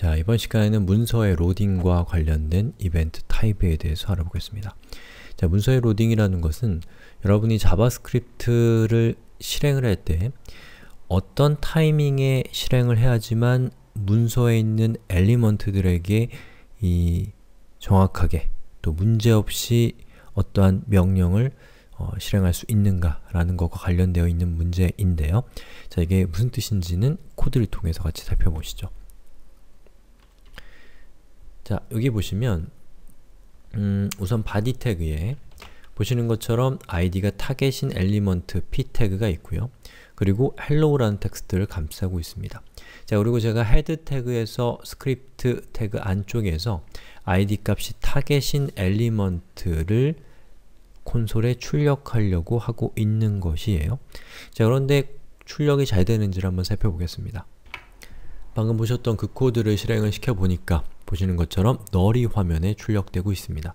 자, 이번 시간에는 문서의 로딩과 관련된 이벤트 타입에 대해서 알아보겠습니다. 자, 문서의 로딩이라는 것은 여러분이 자바스크립트를 실행을 할 때 어떤 타이밍에 실행을 해야지만 문서에 있는 엘리먼트들에게 이 정확하게 또 문제없이 어떠한 명령을 어, 실행할 수 있는가라는 것과 관련되어 있는 문제인데요. 자, 이게 무슨 뜻인지는 코드를 통해서 같이 살펴보시죠. 자, 여기 보시면 음, 우선 body 태그에 보시는 것처럼 id가 타겟인 엘리먼트 p 태그가 있고요. 그리고 hello라는 텍스트를 감싸고 있습니다. 자, 그리고 제가 head 태그에서 script 태그 안쪽에서 id 값이 타겟인 엘리먼트를 콘솔에 출력하려고 하고 있는 것이에요. 자, 그런데 출력이 잘 되는지를 한번 살펴보겠습니다. 방금 보셨던 그 코드를 실행을 시켜보니까 보시는 것처럼 널이 화면에 출력되고 있습니다.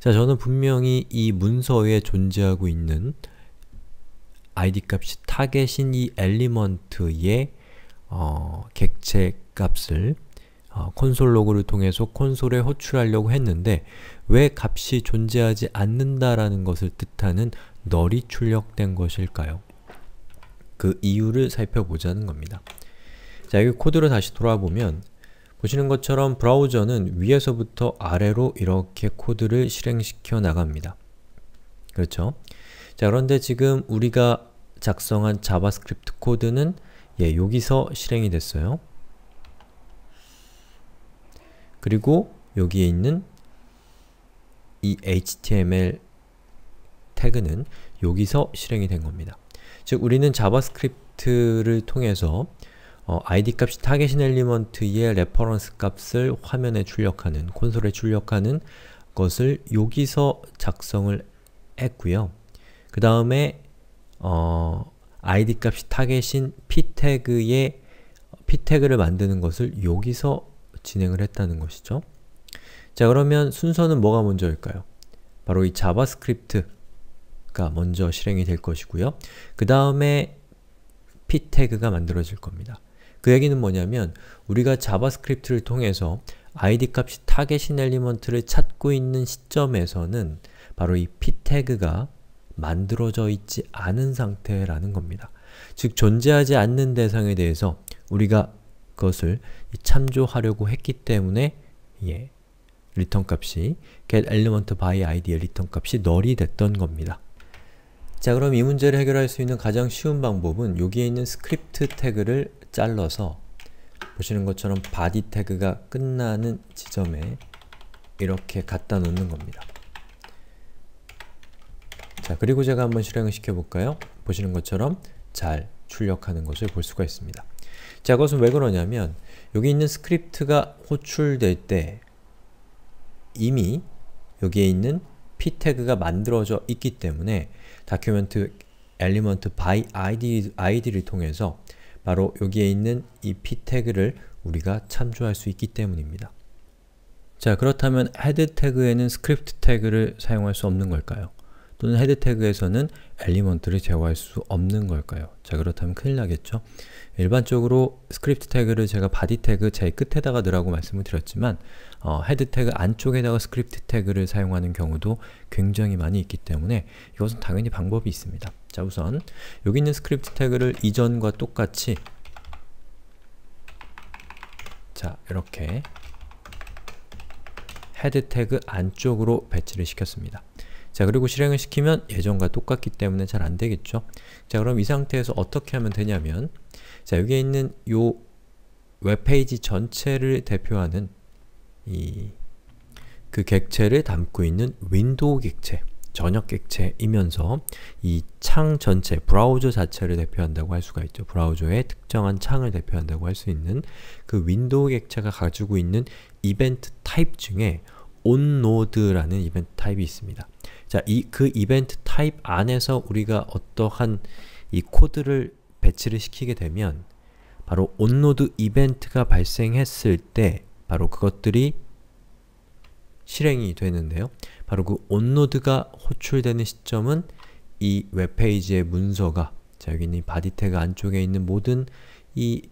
자, 저는 분명히 이 문서에 존재하고 있는 id 값이 타겟인 이 엘리먼트의 어, 객체 값을 어, 콘솔 로그를 통해서 콘솔에 호출하려고 했는데 왜 값이 존재하지 않는다라는 것을 뜻하는 널이 출력된 것일까요? 그 이유를 살펴보자는 겁니다. 자, 여기 코드로 다시 돌아보면 보시는 것처럼 브라우저는 위에서부터 아래로 이렇게 코드를 실행시켜 나갑니다. 그렇죠? 자, 그런데 지금 우리가 작성한 자바스크립트 코드는 예, 여기서 실행이 됐어요. 그리고 여기에 있는 이 html 태그는 여기서 실행이 된 겁니다. 즉 우리는 자바스크립트를 통해서 어, id 값이 타겟인 엘리먼트의 레퍼런스 값을 화면에 출력하는, 콘솔에 출력하는 것을 여기서 작성을 했고요. 그 다음에 어, id 값이 타겟인 p 태그의 p 태그를 만드는 것을 여기서 진행을 했다는 것이죠. 자 그러면 순서는 뭐가 먼저일까요? 바로 이 자바스크립트가 먼저 실행이 될 것이고요. 그 다음에 p 태그가 만들어질 겁니다. 그 얘기는 뭐냐면 우리가 자바스크립트를 통해서 id 값이 타겟인 엘리먼트를 찾고 있는 시점에서는 바로 이 p 태그가 만들어져 있지 않은 상태라는 겁니다. 즉 존재하지 않는 대상에 대해서 우리가 그것을 참조하려고 했기 때문에 예, 리턴 값이 getElementById의 리턴 값이 널이 됐던 겁니다. 자 그럼 이 문제를 해결할 수 있는 가장 쉬운 방법은 여기에 있는 스크립트 태그를 잘라서 보시는 것처럼 body 태그가 끝나는 지점에 이렇게 갖다 놓는 겁니다. 자, 그리고 제가 한번 실행을 시켜볼까요? 보시는 것처럼 잘 출력하는 것을 볼 수가 있습니다. 자, 그것은 왜 그러냐면 여기 있는 스크립트가 호출될 때 이미 여기에 있는 p 태그가 만들어져 있기 때문에 document element by id, id를 통해서 바로 여기에 있는 이 p 태그를 우리가 참조할 수 있기 때문입니다. 자 그렇다면 헤드 태그에는 스크립트 태그를 사용할 수 없는 걸까요? 또는 헤드 태그에서는 엘리먼트를 제어할 수 없는 걸까요? 자 그렇다면 큰일 나겠죠? 일반적으로 스크립트 태그를 제가 바디 태그 제일 끝에다가 넣으라고 말씀을 드렸지만 어, 헤드 태그 안쪽에다가 스크립트 태그를 사용하는 경우도 굉장히 많이 있기 때문에 이것은 당연히 방법이 있습니다. 자 우선 여기 있는 스크립트 태그를 이전과 똑같이 자 이렇게 헤드 태그 안쪽으로 배치를 시켰습니다. 자 그리고 실행을 시키면 예전과 똑같기 때문에 잘 안되겠죠? 자 그럼 이 상태에서 어떻게 하면 되냐면 자 여기에 있는 요 웹페이지 전체를 대표하는 이 그 객체를 담고 있는 윈도우 객체 전역 객체이면서 이 창 전체, 브라우저 자체를 대표한다고 할 수가 있죠. 브라우저의 특정한 창을 대표한다고 할 수 있는 그 윈도우 객체가 가지고 있는 이벤트 타입 중에 onNode라는 이벤트 타입이 있습니다. 자, 이 그 이벤트 타입 안에서 우리가 어떠한 이 코드를 배치를 시키게 되면 바로 onNode 이벤트가 발생했을 때 바로 그것들이 실행이 되는데요. 바로 그 온노드가 호출되는 시점은 이 웹페이지의 문서가 자 여기 있는 바디 태그 안쪽에 있는 모든 이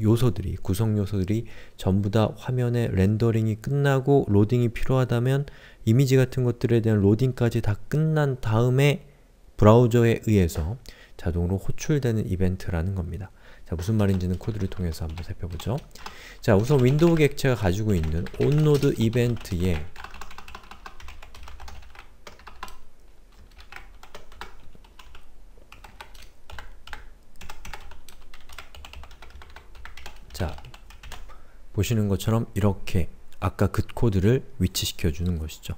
요소들이, 구성 요소들이 전부 다 화면에 렌더링이 끝나고 로딩이 필요하다면 이미지 같은 것들에 대한 로딩까지 다 끝난 다음에 브라우저에 의해서 자동으로 호출되는 이벤트라는 겁니다. 자, 무슨 말인지는 코드를 통해서 한번 살펴보죠. 자, 우선 윈도우 객체가 가지고 있는 온노드 이벤트에 보시는 것처럼 이렇게 아까 그 코드를 위치시켜 주는 것이죠.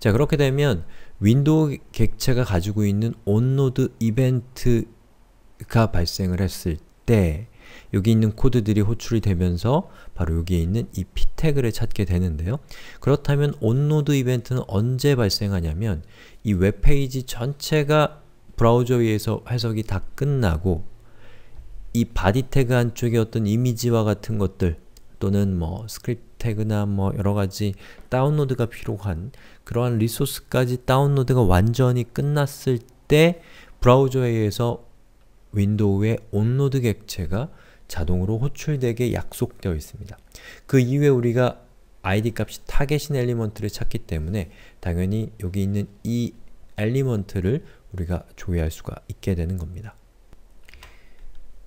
자 그렇게 되면 윈도우 객체가 가지고 있는 온노드 이벤트가 발생을 했을 때 여기 있는 코드들이 호출이 되면서 바로 여기에 있는 이 p 태그를 찾게 되는데요. 그렇다면 온노드 이벤트는 언제 발생하냐면 이 웹페이지 전체가 브라우저 위에서 해석이 다 끝나고 이 바디 태그 안쪽에 어떤 이미지와 같은 것들 또는 뭐 스크립트 태그나 뭐 여러 가지 다운로드가 필요한 그러한 리소스까지 다운로드가 완전히 끝났을 때 브라우저에 의해서 윈도우의 온로드 객체가 자동으로 호출되게 약속되어 있습니다. 그 이후에 우리가 id 값이 타겟인 엘리먼트를 찾기 때문에 당연히 여기 있는 이 엘리먼트를 우리가 조회할 수가 있게 되는 겁니다.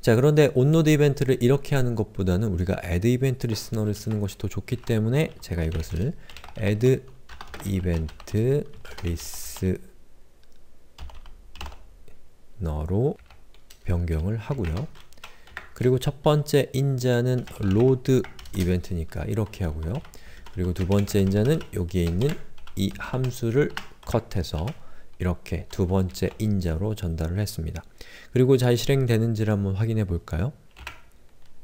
자 그런데 온노드 이벤트를 이렇게 하는 것보다는 우리가 add event l i s t e n e r 를 쓰는 것이 더 좋기 때문에 제가 이것을 add event l i s t e n e r 로 변경을 하고요. 그리고 첫 번째 인자는 load 이벤트니까 이렇게 하고요. 그리고 두 번째 인자는 여기에 있는 이 함수를 컷해서 이렇게 두 번째 인자로 전달을 했습니다. 그리고 잘 실행되는지를 한번 확인해 볼까요?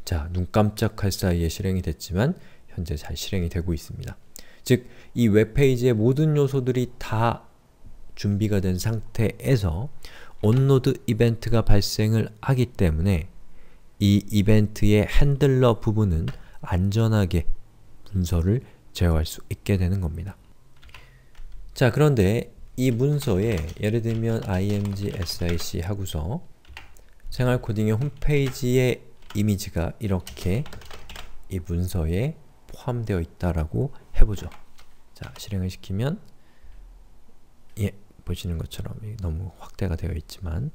자, 눈 깜짝할 사이에 실행이 됐지만 현재 잘 실행이 되고 있습니다. 즉, 이 웹페이지의 모든 요소들이 다 준비가 된 상태에서 온노드 이벤트가 발생을 하기 때문에 이 이벤트의 핸들러 부분은 안전하게 문서를 제어할 수 있게 되는 겁니다. 자, 그런데 이 문서에 예를 들면 img-sic 하고서 생활코딩의 홈페이지에 이미지가 이렇게 이 문서에 포함되어 있다라고 해보죠. 자, 실행을 시키면 예, 보시는 것처럼 너무 확대가 되어 있지만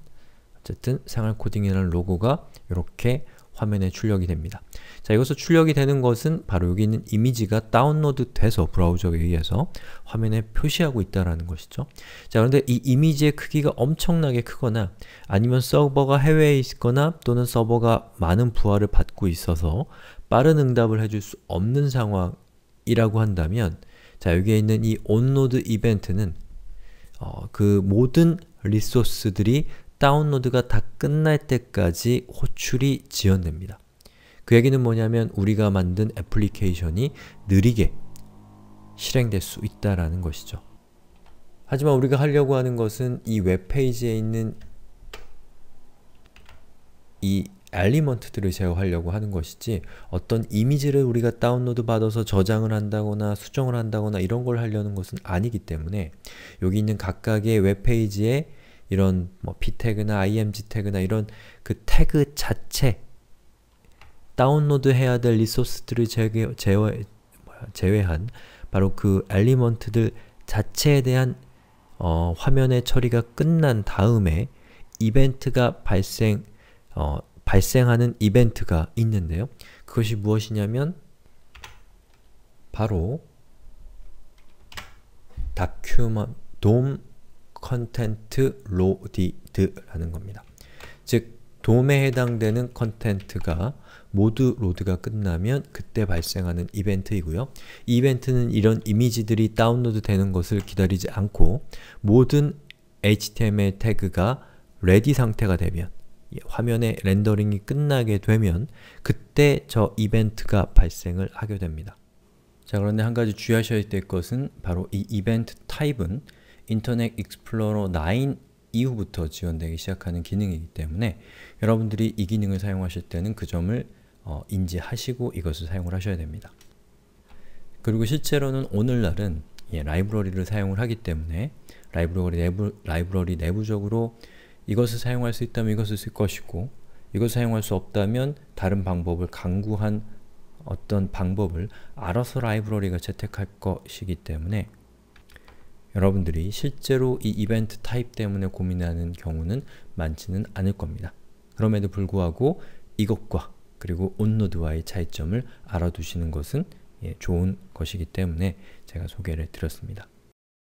어쨌든 생활코딩이라는 로고가 이렇게 화면에 출력이 됩니다. 자, 여기서 출력이 되는 것은 바로 여기 있는 이미지가 다운로드 돼서 브라우저에 의해서 화면에 표시하고 있다는 것이죠. 자, 그런데 이 이미지의 크기가 엄청나게 크거나 아니면 서버가 해외에 있거나 또는 서버가 많은 부하를 받고 있어서 빠른 응답을 해줄 수 없는 상황이라고 한다면 자, 여기에 있는 이 온로드 이벤트는 어, 그 모든 리소스들이 다운로드가 다 끝날 때까지 호출이 지연됩니다. 그 얘기는 뭐냐면 우리가 만든 애플리케이션이 느리게 실행될 수 있다라는 것이죠. 하지만 우리가 하려고 하는 것은 이 웹페이지에 있는 이 엘리먼트들을 제어하려고 하는 것이지 어떤 이미지를 우리가 다운로드 받아서 저장을 한다거나 수정을 한다거나 이런 걸 하려는 것은 아니기 때문에 여기 있는 각각의 웹페이지에 이런 뭐 p 태그나 img 태그나 이런 그 태그 자체 다운로드 해야 될 리소스들을 제외, 제외, 제외한 바로 그 엘리먼트들 자체에 대한 어, 화면의 처리가 끝난 다음에 이벤트가 발생, 어, 발생하는 이벤트가 있는데요. 그것이 무엇이냐면 바로 document, dom 컨텐트 로디드라는 겁니다. 즉 돔에 해당되는 컨텐트가 모두 로드가 끝나면 그때 발생하는 이벤트이고요. 이벤트는 이 이런 이미지들이 다운로드 되는 것을 기다리지 않고 모든 HTML 태그가 ready 상태가 되면 예, 화면에 렌더링이 끝나게 되면 그때 저 이벤트가 발생을 하게 됩니다. 자 그런데 한 가지 주의하셔야 될 것은 바로 이 이벤트 타입은 인터넷 익스플로러 9 이후부터 지원되기 시작하는 기능이기 때문에 여러분들이 이 기능을 사용하실 때는 그 점을 어, 인지하시고 이것을 사용을 하셔야 됩니다. 그리고 실제로는 오늘날은 예, 라이브러리를 사용을 하기 때문에 라이브러리, 내부, 라이브러리 내부적으로 이것을 사용할 수 있다면 이것을 쓸 것이고 이것을 사용할 수 없다면 다른 방법을 강구한 어떤 방법을 알아서 라이브러리가 채택할 것이기 때문에 여러분들이 실제로 이 이벤트 타입 때문에 고민하는 경우는 많지는 않을 겁니다. 그럼에도 불구하고 이것과 그리고 온노드와의 차이점을 알아두시는 것은 예, 좋은 것이기 때문에 제가 소개를 드렸습니다.